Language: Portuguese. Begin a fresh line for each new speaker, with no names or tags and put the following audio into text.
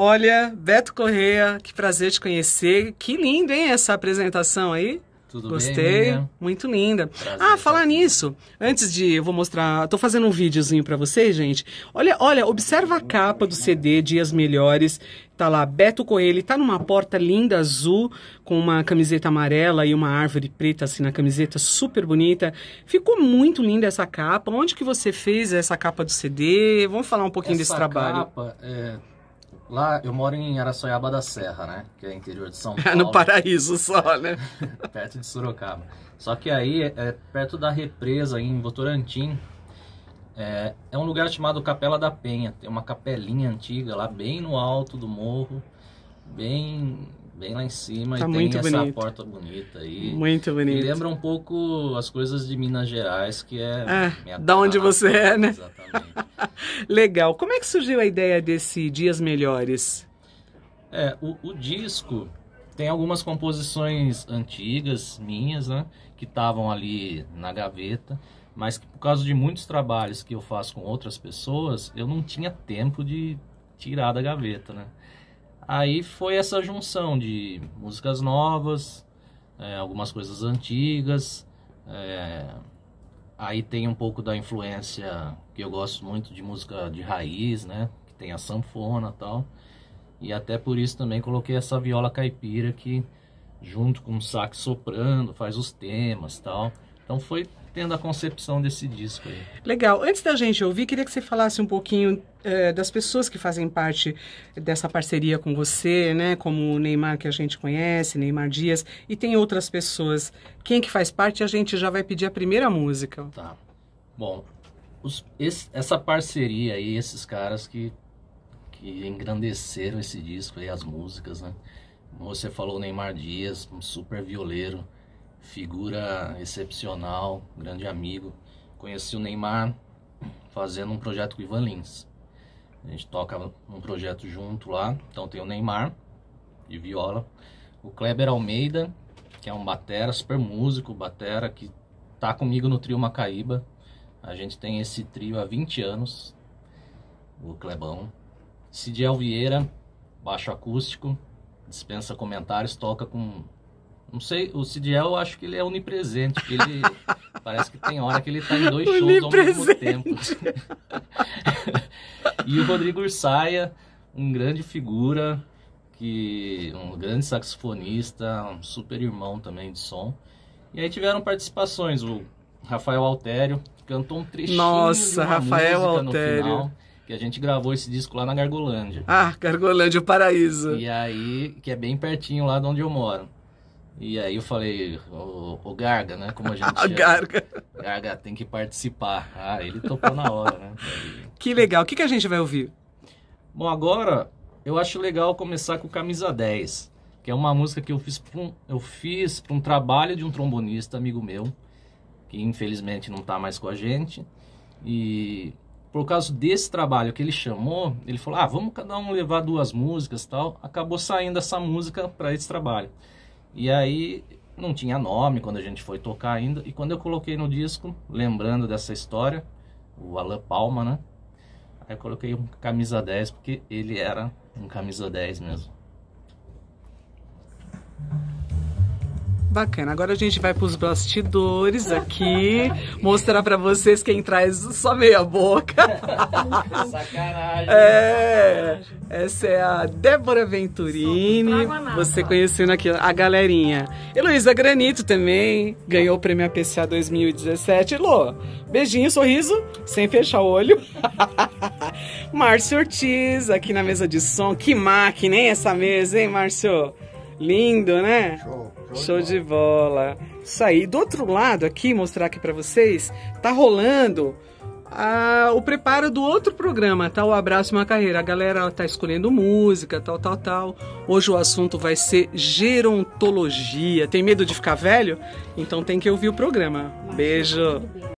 Olha, Beto Correia, que prazer te conhecer. Que lindo, hein, essa apresentação aí? Tudo Gostei, bem, muito linda. Prazer, ah, falar nisso, antes de eu vou mostrar, tô fazendo um videozinho para vocês, gente. Olha, olha, observa a capa do CD Dias Melhores. Tá lá Beto ele tá numa porta linda azul com uma camiseta amarela e uma árvore preta assim na camiseta, super bonita. Ficou muito linda essa capa. Onde que você fez essa capa do CD? Vamos falar um pouquinho essa desse trabalho.
Capa, é Lá, eu moro em Araçoiaba da Serra, né? Que é interior de São Paulo. É no paraíso só, é, né? perto de Sorocaba. Só que aí, é perto da represa, em Votorantim, é, é, um lugar chamado Capela da Penha. Tem uma capelinha antiga lá, bem no alto do morro, bem, bem lá em cima tá e muito tem bonito. essa porta bonita aí. Muito bonito. E lembra um pouco as coisas de Minas Gerais, que é... é da onde você é, né?
Exatamente. Legal. Como é que surgiu a ideia desse Dias Melhores?
É, o, o disco tem algumas composições antigas minhas, né? Que estavam ali na gaveta mas que por causa de muitos trabalhos que eu faço com outras pessoas, eu não tinha tempo de tirar da gaveta, né? Aí foi essa junção de músicas novas, é, algumas coisas antigas. É, aí tem um pouco da influência que eu gosto muito de música de raiz, né? Que tem a sanfona e tal. E até por isso também coloquei essa viola caipira que junto com o sax soprando, faz os temas tal. Então foi tendo a concepção desse disco aí.
Legal. Antes da gente ouvir, queria que você falasse um pouquinho eh, das pessoas que fazem parte dessa parceria com você, né? Como o Neymar que a gente conhece, Neymar Dias, e tem outras pessoas. Quem que faz parte, a gente já vai pedir a primeira música. Tá.
Bom, os, esse, essa parceria aí, esses caras que, que engrandeceram esse disco aí, as músicas, né? Como você falou, Neymar Dias, um super violeiro figura excepcional, grande amigo. Conheci o Neymar fazendo um projeto com o Ivan Lins. A gente toca um projeto junto lá. Então tem o Neymar de viola, o Kleber Almeida, que é um batera, super músico, batera que tá comigo no trio Macaíba. A gente tem esse trio há 20 anos. O Clebão, Cidiel Vieira, baixo acústico, dispensa comentários, toca com não sei, o Cidiel eu acho que ele é onipresente, ele parece que tem hora que ele está em dois shows ao mesmo tempo. e o Rodrigo Ursaia, um grande figura, que um grande saxofonista, um super irmão também de som. E aí tiveram participações, o Rafael Altério cantou um trechinho Nossa, Rafael Altério. Final, que a gente gravou esse disco lá na Gargolândia. Ah, Gargolândia, o paraíso. E aí, que é bem pertinho lá de onde eu moro. E aí eu falei, o, o Garga, né? Como a gente chama. É Garga. Garga tem que participar. Ah, ele topou na hora, né? Que legal. O que, que a gente vai ouvir? Bom, agora eu acho legal começar com Camisa 10, que é uma música que eu fiz para um, eu fiz um trabalho de um trombonista amigo meu, que infelizmente não está mais com a gente. E por causa desse trabalho que ele chamou, ele falou: "Ah, vamos cada um levar duas músicas", tal. Acabou saindo essa música para esse trabalho. E aí não tinha nome quando a gente foi tocar ainda. E quando eu coloquei no disco, lembrando dessa história, o Alan Palma, né? Aí eu coloquei um camisa 10 porque ele era um camisa 10 mesmo. Bacana.
Agora a gente vai para os bastidores aqui, mostrar para vocês quem traz só meia boca. Sacanagem. É, essa é a Débora Venturini. Você conhecendo aqui a galerinha. Heloísa Granito também ganhou o prêmio APCA 2017. Lô, beijinho, sorriso, sem fechar o olho. Márcio Ortiz aqui na mesa de som. Que máquina, hein, essa mesa, hein, Márcio? Lindo, né? Show, show, show de, bola. de bola. Isso aí. Do outro lado aqui, mostrar aqui para vocês, tá rolando a, ah, o preparo do outro programa, tá? O Abraço Uma Carreira. A galera tá escolhendo música, tal, tal, tal. Hoje o assunto vai ser gerontologia. Tem medo de ficar velho? Então tem que ouvir o programa. Beijo.